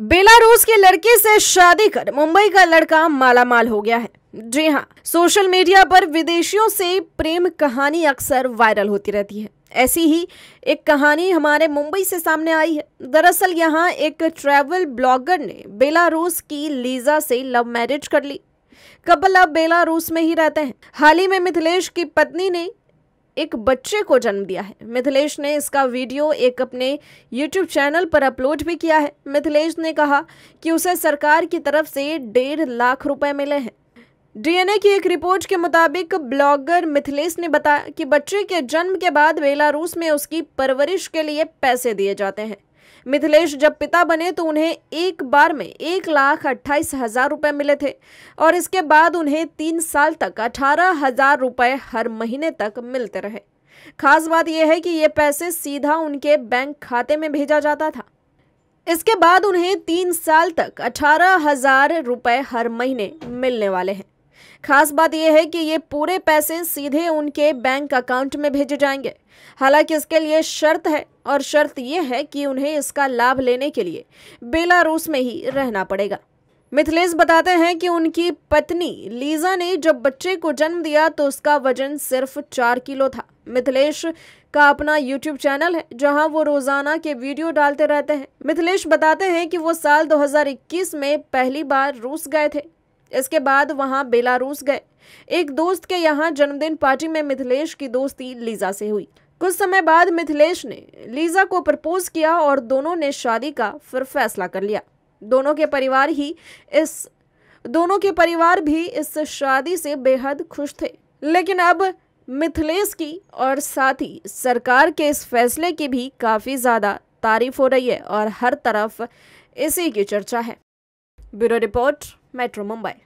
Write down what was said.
Belarus के लड़के से शादी कर मुंबई का लड़का मालामाल हो गया है जी हाँ सोशल मीडिया पर विदेशियों से प्रेम कहानी अक्सर वायरल होती रहती है ऐसी ही एक कहानी हमारे मुंबई से सामने आई है दरअसल यहाँ एक ट्रैवल ब्लॉगर ने बेलारूस की लीजा से लव मैरिज कर ली कपल अब बेलारूस में ही रहते हैं हाल ही में मिथिलेश की पत्नी ने एक बच्चे को जन्म दिया है मिथिलेश ने इसका वीडियो एक अपने यूट्यूब चैनल पर अपलोड भी किया है मिथिलेश ने कहा कि उसे सरकार की तरफ से डेढ़ लाख रुपए मिले हैं डीएनए की एक रिपोर्ट के मुताबिक ब्लॉगर मिथिलेश ने बताया कि बच्चे के जन्म के बाद बेलारूस में उसकी परवरिश के लिए पैसे दिए जाते हैं मिथिलेश जब पिता बने तो उन्हें एक बार में एक लाख अट्ठाईस हजार रुपए मिले थे और इसके बाद उन्हें तीन साल तक अठारह हजार रुपए हर महीने तक मिलते रहे खास बात यह है कि ये पैसे सीधा उनके बैंक खाते में भेजा जाता था इसके बाद उन्हें तीन साल तक अठारह हजार रुपए हर महीने मिलने वाले हैं खास बात यह है कि ये पूरे पैसे सीधे उनके बैंक अकाउंट में भेजे जाएंगे हालांकि इसके लिए शर्त है और शर्त यह है कि उन्हें इसका लाभ लेने के लिए बेलारूस में ही रहना पड़ेगा मिथिलेश बताते हैं कि उनकी पत्नी लीजा ने जब बच्चे को जन्म दिया तो उसका वजन सिर्फ चार किलो था मिथिलेश का अपना यूट्यूब चैनल है जहां वो रोजाना के वीडियो डालते रहते हैं मिथिलेश बताते हैं कि वो साल 2021 में पहली बार रूस गए थे इसके बाद वहां बेलारूस गए एक दोस्त के यहाँ जन्मदिन पार्टी में मिथिलेश की दोस्ती लीजा से हुई कुछ समय बाद मिथिलेश ने लीजा को प्रपोज किया और दोनों ने शादी का फिर फैसला कर लिया दोनों के परिवार ही इस दोनों के परिवार भी इस शादी से बेहद खुश थे लेकिन अब मिथिलेश की और साथ ही सरकार के इस फैसले की भी काफ़ी ज़्यादा तारीफ हो रही है और हर तरफ इसी की चर्चा है ब्यूरो रिपोर्ट Metro Mumbai.